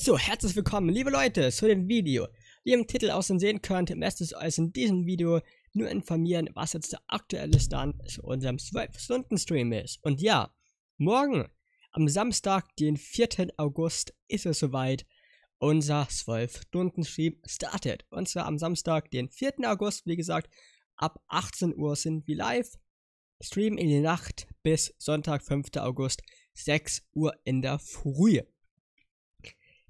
So, herzlich willkommen, liebe Leute, zu dem Video. Wie ihr im Titel außen sehen könnt, lässt es euch in diesem Video nur informieren, was jetzt der aktuelle Stand zu unserem 12-Stunden-Stream ist. Und ja, morgen, am Samstag, den 4. August, ist es soweit, unser 12-Stunden-Stream startet. Und zwar am Samstag, den 4. August, wie gesagt, ab 18 Uhr sind wir live. Stream in die Nacht bis Sonntag, 5. August, 6 Uhr in der Früh.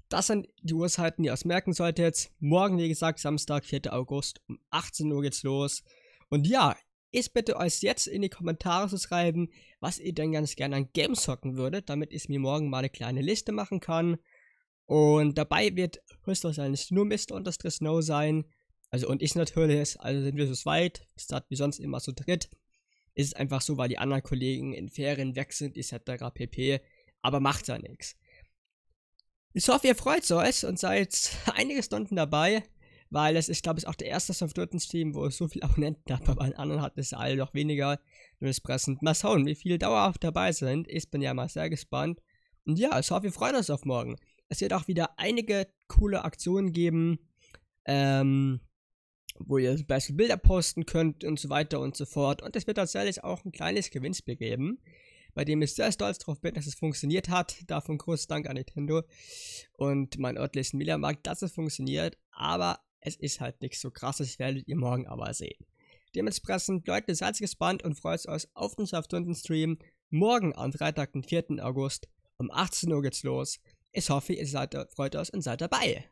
Das sind die Uhrzeiten, die ihr es merken solltet. Morgen, wie gesagt, Samstag, 4. August, um 18 Uhr geht's los. Und ja, ich bitte euch jetzt in die Kommentare zu schreiben, was ihr denn ganz gerne an Games hocken würdet, damit ich mir morgen mal eine kleine Liste machen kann. Und dabei wird höchstwahrscheinlich nur Mr. und das Snow sein. Also und ich natürlich, also sind wir so weit, statt wie sonst immer so dritt. Ist einfach so, weil die anderen Kollegen in Ferien weg sind, etc. pp. Aber macht ja nichts. Ich hoffe, ihr freut euch und seid einige Stunden dabei, weil es ist, glaube ich, auch der erste Soft Stream, wo es so viele Abonnenten habe, aber an anderen hat es alle noch weniger. Dementsprechend mal schauen, wie viele dauerhaft dabei sind. Ich bin ja mal sehr gespannt. Und ja, ich hoffe, wir freuen uns auf morgen. Es wird auch wieder einige coole Aktionen geben, ähm, wo ihr zum Bilder posten könnt und so weiter und so fort. Und es wird tatsächlich auch ein kleines Gewinnspiel geben bei dem ich sehr stolz drauf bin, dass es funktioniert hat. Davon großen Dank an Nintendo und mein örtlichen Mediamarkt, dass es funktioniert, aber es ist halt nichts so krasses, werdet ihr morgen aber sehen. Dementsprechend, Leute, seid gespannt und freut euch auf den Stunden stream Morgen am Freitag, den 4. August um 18 Uhr geht's los. Ich hoffe, ihr seid, freut euch und seid dabei.